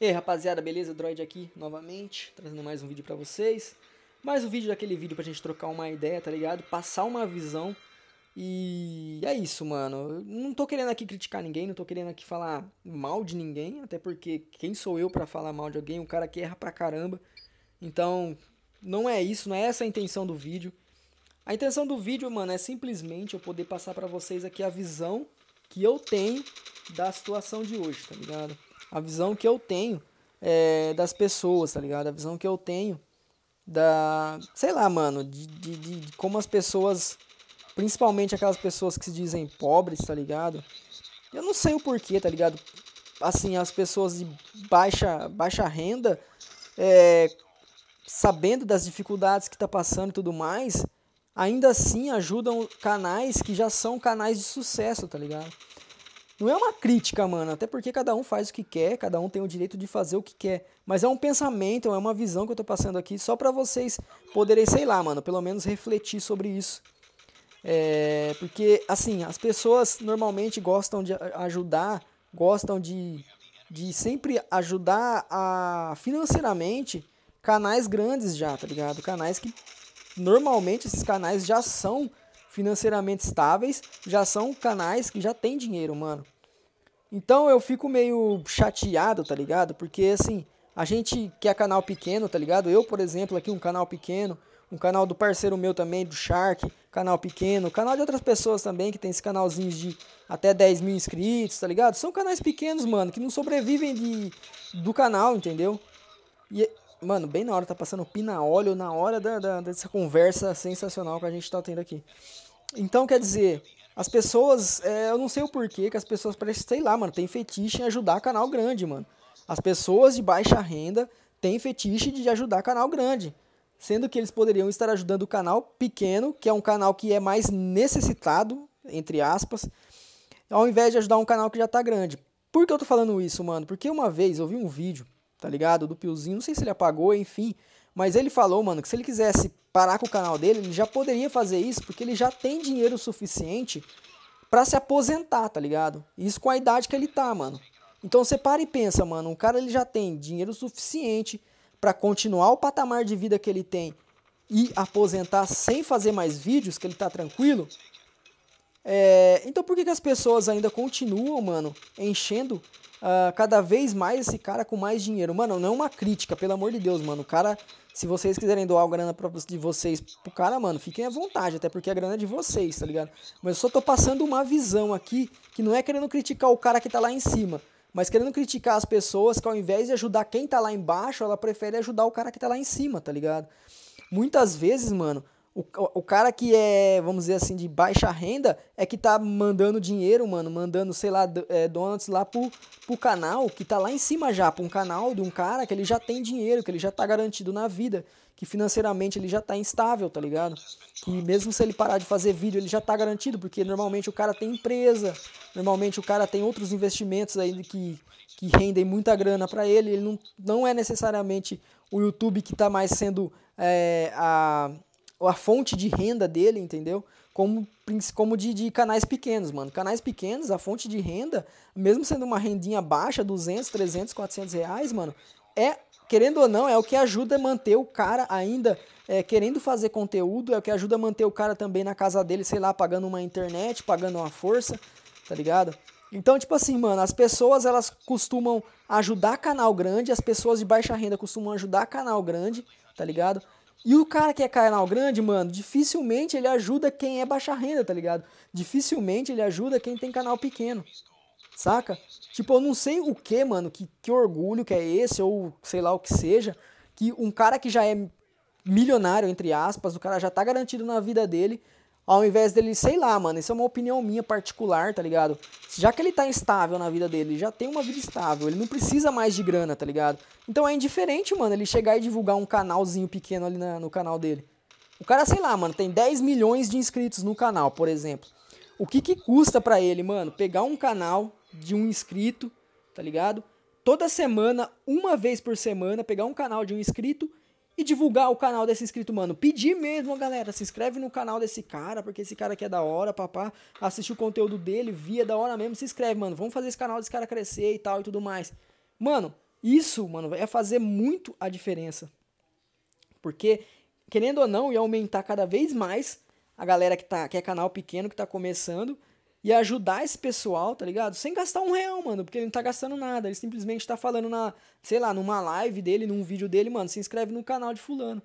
E aí, rapaziada, beleza? Droid aqui novamente, trazendo mais um vídeo pra vocês. Mais um vídeo daquele vídeo pra gente trocar uma ideia, tá ligado? Passar uma visão. E é isso, mano. não tô querendo aqui criticar ninguém, não tô querendo aqui falar mal de ninguém, até porque quem sou eu para falar mal de alguém? Um cara que erra pra caramba. Então, não é isso, não é essa a intenção do vídeo. A intenção do vídeo, mano, é simplesmente eu poder passar para vocês aqui a visão que eu tenho da situação de hoje, tá ligado? a visão que eu tenho é, das pessoas, tá ligado? A visão que eu tenho da. Sei lá, mano, de, de, de como as pessoas. Principalmente aquelas pessoas que se dizem pobres, tá ligado? Eu não sei o porquê, tá ligado? Assim, as pessoas de baixa, baixa renda, é, sabendo das dificuldades que tá passando e tudo mais, ainda assim ajudam canais que já são canais de sucesso, tá ligado? Não é uma crítica, mano, até porque cada um faz o que quer, cada um tem o direito de fazer o que quer. Mas é um pensamento, é uma visão que eu tô passando aqui só para vocês poderem, sei lá, mano, pelo menos refletir sobre isso. É, porque, assim, as pessoas normalmente gostam de ajudar, gostam de, de sempre ajudar a, financeiramente canais grandes já, tá ligado? Canais que normalmente esses canais já são financeiramente estáveis, já são canais que já tem dinheiro, mano. Então eu fico meio chateado, tá ligado? Porque assim, a gente que é canal pequeno, tá ligado? Eu, por exemplo, aqui um canal pequeno, um canal do parceiro meu também, do Shark, canal pequeno, canal de outras pessoas também, que tem esse canalzinho de até 10 mil inscritos, tá ligado? São canais pequenos, mano, que não sobrevivem de, do canal, entendeu? E Mano, bem na hora, tá passando pina óleo na hora da, da, dessa conversa sensacional que a gente tá tendo aqui. Então, quer dizer, as pessoas, é, eu não sei o porquê que as pessoas parecem, sei lá, mano, tem fetiche em ajudar canal grande, mano. As pessoas de baixa renda têm fetiche de ajudar canal grande. Sendo que eles poderiam estar ajudando o canal pequeno, que é um canal que é mais necessitado, entre aspas, ao invés de ajudar um canal que já tá grande. Por que eu tô falando isso, mano? Porque uma vez eu vi um vídeo tá ligado? Do Piozinho, não sei se ele apagou, enfim. Mas ele falou, mano, que se ele quisesse parar com o canal dele, ele já poderia fazer isso, porque ele já tem dinheiro suficiente para se aposentar, tá ligado? Isso com a idade que ele tá, mano. Então você para e pensa, mano, o cara ele já tem dinheiro suficiente para continuar o patamar de vida que ele tem e aposentar sem fazer mais vídeos, que ele tá tranquilo. É, então por que, que as pessoas ainda continuam, mano, enchendo uh, cada vez mais esse cara com mais dinheiro? Mano, não é uma crítica, pelo amor de Deus, mano. O cara, se vocês quiserem doar a grana pra, de vocês pro cara, mano, fiquem à vontade, até porque a grana é de vocês, tá ligado? Mas eu só tô passando uma visão aqui que não é querendo criticar o cara que tá lá em cima. Mas querendo criticar as pessoas que ao invés de ajudar quem tá lá embaixo, ela prefere ajudar o cara que tá lá em cima, tá ligado? Muitas vezes, mano, o, o cara que é, vamos dizer assim, de baixa renda é que tá mandando dinheiro, mano, mandando, sei lá, é, donuts lá pro, pro canal, que tá lá em cima já, pra um canal de um cara que ele já tem dinheiro, que ele já tá garantido na vida, que financeiramente ele já tá instável, tá ligado? Que mesmo se ele parar de fazer vídeo, ele já tá garantido, porque normalmente o cara tem empresa, normalmente o cara tem outros investimentos aí que, que rendem muita grana para ele, ele não, não é necessariamente o YouTube que tá mais sendo é, a a fonte de renda dele, entendeu? Como, como de, de, canais pequenos, mano. Canais pequenos, a fonte de renda, mesmo sendo uma rendinha baixa, 200, 300, 400 reais, mano, é, querendo ou não, é o que ajuda a manter o cara ainda é, querendo fazer conteúdo, é o que ajuda a manter o cara também na casa dele, sei lá, pagando uma internet, pagando uma força, tá ligado? Então, tipo assim, mano, as pessoas elas costumam ajudar canal grande, as pessoas de baixa renda costumam ajudar canal grande, tá ligado? E o cara que é canal grande, mano, dificilmente ele ajuda quem é baixa renda, tá ligado? Dificilmente ele ajuda quem tem canal pequeno. Saca? Tipo, eu não sei o que, mano, que, que orgulho que é esse, ou sei lá o que seja, que um cara que já é milionário, entre aspas, o cara já tá garantido na vida dele, ao invés dele, sei lá, mano, isso é uma opinião minha particular, tá ligado? Já que ele tá instável na vida dele, já tem uma vida estável, ele não precisa mais de grana, tá ligado? Então é indiferente, mano, ele chegar e divulgar um canalzinho pequeno ali na, no canal dele. O cara, sei lá, mano, tem 10 milhões de inscritos no canal, por exemplo. O que que custa para ele, mano, pegar um canal de um inscrito, tá ligado? Toda semana, uma vez por semana, pegar um canal de um inscrito e divulgar o canal desse inscrito, mano. Pedir mesmo, galera, se inscreve no canal desse cara, porque esse cara aqui é da hora, papá. Assiste o conteúdo dele, via é da hora mesmo, se inscreve, mano. Vamos fazer esse canal desse cara crescer e tal e tudo mais. Mano, isso, mano, vai é fazer muito a diferença. Porque, querendo ou não, ia aumentar cada vez mais a galera que, tá, que é canal pequeno, que tá começando e ajudar esse pessoal, tá ligado? Sem gastar um real, mano, porque ele não tá gastando nada. Ele simplesmente tá falando na, sei lá, numa live dele, num vídeo dele, mano, se inscreve no canal de fulano.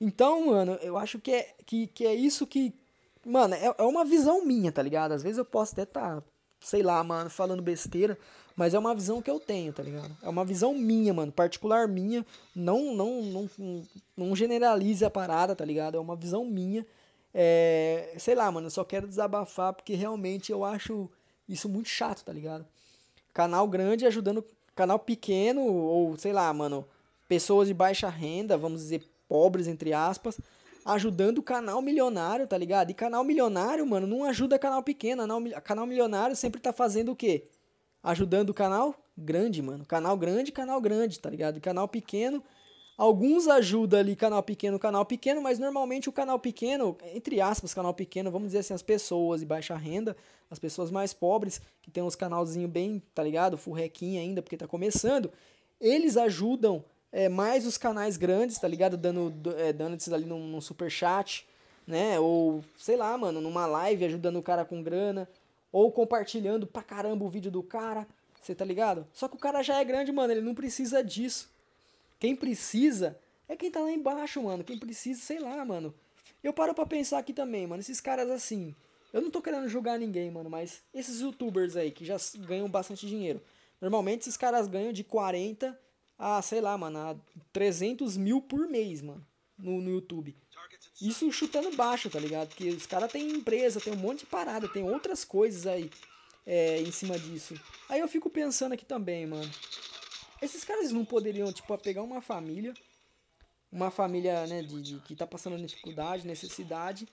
Então, mano, eu acho que é, que, que é isso que. Mano, é, é uma visão minha, tá ligado? Às vezes eu posso até tá, sei lá, mano, falando besteira, mas é uma visão que eu tenho, tá ligado? É uma visão minha, mano, particular minha. Não, não, não, não generalize a parada, tá ligado? É uma visão minha é, sei lá, mano, eu só quero desabafar porque realmente eu acho isso muito chato, tá ligado? Canal grande ajudando canal pequeno ou sei lá, mano, pessoas de baixa renda, vamos dizer pobres entre aspas, ajudando o canal milionário, tá ligado? E canal milionário, mano, não ajuda canal pequeno, canal milionário sempre tá fazendo o quê? Ajudando o canal grande, mano. Canal grande, canal grande, tá ligado? E canal pequeno Alguns ajudam ali canal pequeno, canal pequeno, mas normalmente o canal pequeno, entre aspas, canal pequeno, vamos dizer assim, as pessoas de baixa renda, as pessoas mais pobres, que tem uns canalzinhos bem, tá ligado? Furrequinho ainda, porque tá começando, eles ajudam é, mais os canais grandes, tá ligado? Dando, é, dando esses ali num, num super chat, né? Ou, sei lá, mano, numa live ajudando o cara com grana, ou compartilhando pra caramba o vídeo do cara, você tá ligado? Só que o cara já é grande, mano, ele não precisa disso quem precisa é quem tá lá embaixo, mano. Quem precisa, sei lá, mano. Eu paro pra pensar aqui também, mano. Esses caras assim. Eu não tô querendo julgar ninguém, mano, mas esses youtubers aí que já ganham bastante dinheiro. Normalmente esses caras ganham de 40 a, sei lá, mano, a 300 mil por mês, mano, no, no YouTube. Isso chutando baixo, tá ligado? Porque os caras têm empresa, tem um monte de parada, tem outras coisas aí é, em cima disso. Aí eu fico pensando aqui também, mano. Esses caras não poderiam, tipo, pegar uma família, uma família, né, de, de que tá passando dificuldade, necessidade,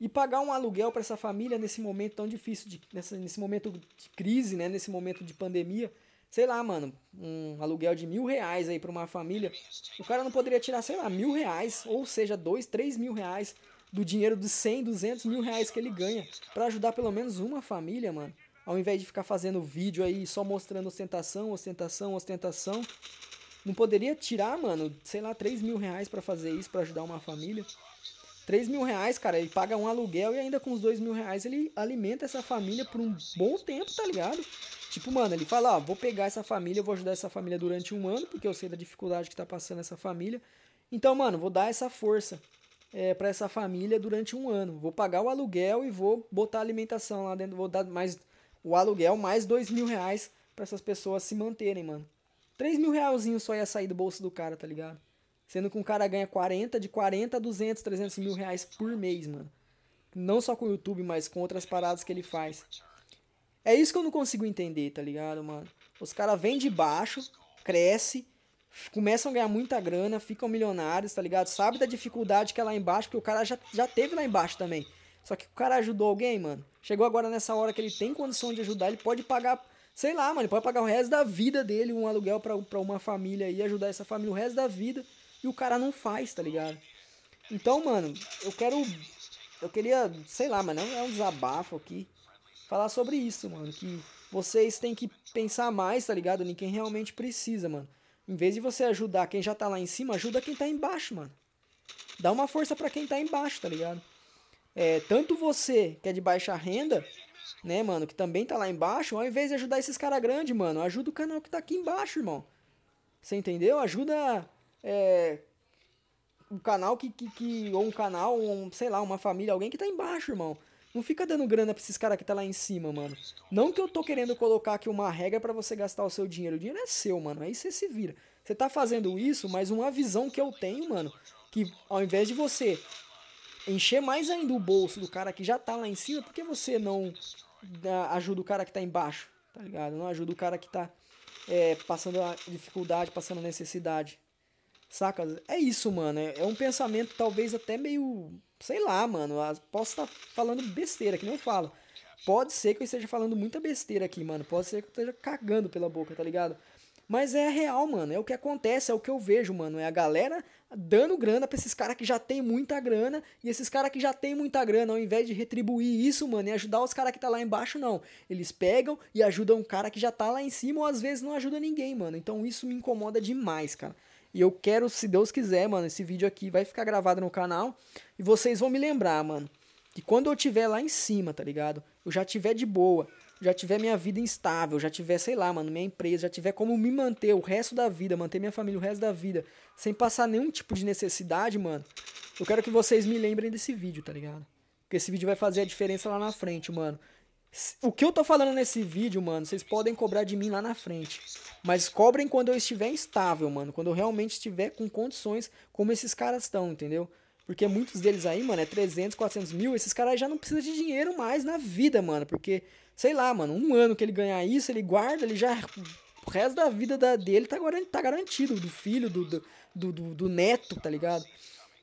e pagar um aluguel para essa família nesse momento tão difícil, de, nessa, nesse momento de crise, né, nesse momento de pandemia, sei lá, mano, um aluguel de mil reais aí para uma família, o cara não poderia tirar, sei lá, mil reais, ou seja, dois, três mil reais do dinheiro dos 100, 200 mil reais que ele ganha para ajudar pelo menos uma família, mano. Ao invés de ficar fazendo vídeo aí só mostrando ostentação, ostentação, ostentação. Não poderia tirar, mano, sei lá, 3 mil reais pra fazer isso, pra ajudar uma família? 3 mil reais, cara, ele paga um aluguel e ainda com os 2 mil reais ele alimenta essa família por um bom tempo, tá ligado? Tipo, mano, ele fala, ó, vou pegar essa família, vou ajudar essa família durante um ano, porque eu sei da dificuldade que tá passando essa família. Então, mano, vou dar essa força é, para essa família durante um ano. Vou pagar o aluguel e vou botar alimentação lá dentro, vou dar mais o aluguel mais dois mil reais pra essas pessoas se manterem, mano. Três mil realzinhos só ia sair do bolso do cara, tá ligado? Sendo que um cara ganha 40, de 40 a 200, 300 mil reais por mês, mano. Não só com o YouTube, mas com outras paradas que ele faz. É isso que eu não consigo entender, tá ligado, mano? Os caras vêm de baixo, cresce, começam a ganhar muita grana, ficam milionários, tá ligado? Sabe da dificuldade que é lá embaixo, porque o cara já, já teve lá embaixo também. Só que o cara ajudou alguém, mano. Chegou agora nessa hora que ele tem condição de ajudar, ele pode pagar, sei lá, mano, ele pode pagar o resto da vida dele, um aluguel pra, uma família e ajudar essa família o resto da vida. E o cara não faz, tá ligado? Então, mano, eu quero. Eu queria, sei lá, mano, é um desabafo aqui. Falar sobre isso, mano. Que vocês têm que pensar mais, tá ligado? Em quem realmente precisa, mano. Em vez de você ajudar quem já tá lá em cima, ajuda quem tá embaixo, mano. Dá uma força para quem tá embaixo, tá ligado? é, tanto você que é de baixa renda, né, mano, que também tá lá embaixo, ao invés de ajudar esses cara grande, mano, ajuda o canal que tá aqui embaixo, irmão. Você entendeu? Ajuda é, o canal que, que, que, ou um canal, um, sei lá, uma família, alguém que tá embaixo, irmão. Não fica dando grana pra esses caras que tá lá em cima, mano. Não que eu tô querendo colocar aqui uma regra para você gastar o seu dinheiro. O dinheiro é seu, mano. Aí você se vira. Você tá fazendo isso, mas uma visão que eu tenho, mano, que ao invés de você encher mais ainda o bolso do cara que já tá lá em cima, por que você não né, ajuda o cara que tá embaixo, tá ligado? Não ajuda o cara que tá é, passando a dificuldade, passando a necessidade. Saca? É isso, mano. É, é um pensamento talvez até meio. Sei lá, mano. Posso estar tá falando besteira, que não falo. Pode ser que eu esteja falando muita besteira aqui, mano. Pode ser que eu esteja cagando pela boca, tá ligado? Mas é real, mano. É o que acontece, é o que eu vejo, mano. É a galera dando grana pra esses caras que já tem muita grana. E esses caras que já tem muita grana, ao invés de retribuir isso, mano, e ajudar os caras que tá lá embaixo, não. Eles pegam e ajudam o cara que já tá lá em cima, ou às vezes não ajuda ninguém, mano. Então isso me incomoda demais, cara. E eu quero, se Deus quiser, mano, esse vídeo aqui vai ficar gravado no canal. E vocês vão me lembrar, mano. Que quando eu tiver lá em cima, tá ligado? Eu já tiver de boa já tiver minha vida instável, já tiver, sei lá, mano, minha empresa, já tiver como me manter o resto da vida, manter minha família o resto da vida, sem passar nenhum tipo de necessidade, mano, eu quero que vocês me lembrem desse vídeo, tá ligado? Porque esse vídeo vai fazer a diferença lá na frente, mano. O que eu tô falando nesse vídeo, mano, vocês podem cobrar de mim lá na frente. Mas cobrem quando eu estiver instável, mano. Quando eu realmente estiver com condições como esses caras estão, entendeu? Porque muitos deles aí, mano, é 300, 400 mil. Esses caras já não precisam de dinheiro mais na vida, mano. Porque, sei lá, mano, um ano que ele ganhar isso, ele guarda, ele já. O resto da vida da, dele tá, tá garantido. Do filho, do, do, do, do neto, tá ligado?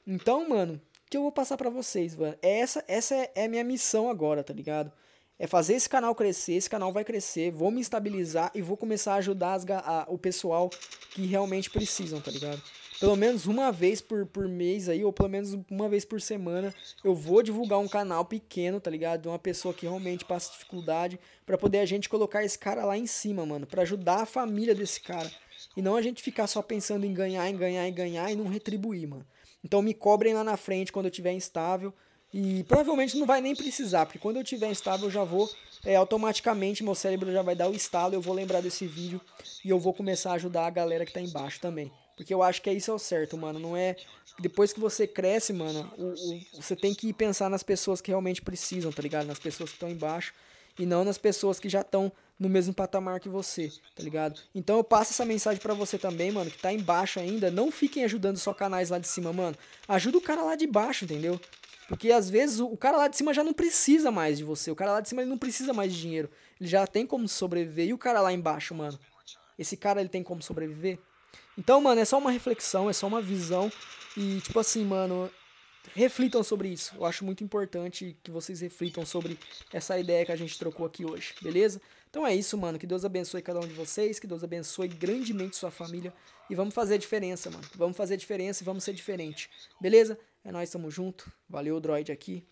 Então, mano, o que eu vou passar para vocês, mano? É essa, essa é, é a minha missão agora, tá ligado? É fazer esse canal crescer, esse canal vai crescer, vou me estabilizar e vou começar a ajudar as, a, o pessoal que realmente precisam, tá ligado? pelo menos uma vez por, por mês aí, ou pelo menos uma vez por semana, eu vou divulgar um canal pequeno, tá ligado? De uma pessoa que realmente passa dificuldade, para poder a gente colocar esse cara lá em cima, mano, para ajudar a família desse cara. E não a gente ficar só pensando em ganhar, em ganhar, em ganhar e não retribuir, mano. Então me cobrem lá na frente quando eu tiver instável. E provavelmente não vai nem precisar, porque quando eu tiver instável eu já vou, é, automaticamente meu cérebro já vai dar o estalo, eu vou lembrar desse vídeo e eu vou começar a ajudar a galera que tá embaixo também. Porque eu acho que é isso é o certo, mano. Não é. Depois que você cresce, mano, o, o, você tem que pensar nas pessoas que realmente precisam, tá ligado? Nas pessoas que estão embaixo. E não nas pessoas que já estão no mesmo patamar que você, tá ligado? Então eu passo essa mensagem para você também, mano, que tá embaixo ainda. Não fiquem ajudando só canais lá de cima, mano. Ajuda o cara lá de baixo, entendeu? Porque às vezes o cara lá de cima já não precisa mais de você. O cara lá de cima ele não precisa mais de dinheiro. Ele já tem como sobreviver. E o cara lá embaixo, mano? Esse cara ele tem como sobreviver? Então, mano, é só uma reflexão, é só uma visão. E, tipo assim, mano, reflitam sobre isso. Eu acho muito importante que vocês reflitam sobre essa ideia que a gente trocou aqui hoje, beleza? Então é isso, mano. Que Deus abençoe cada um de vocês, que Deus abençoe grandemente sua família. E vamos fazer a diferença, mano. Vamos fazer a diferença e vamos ser diferente, beleza? É nóis, tamo junto. Valeu, Droid aqui.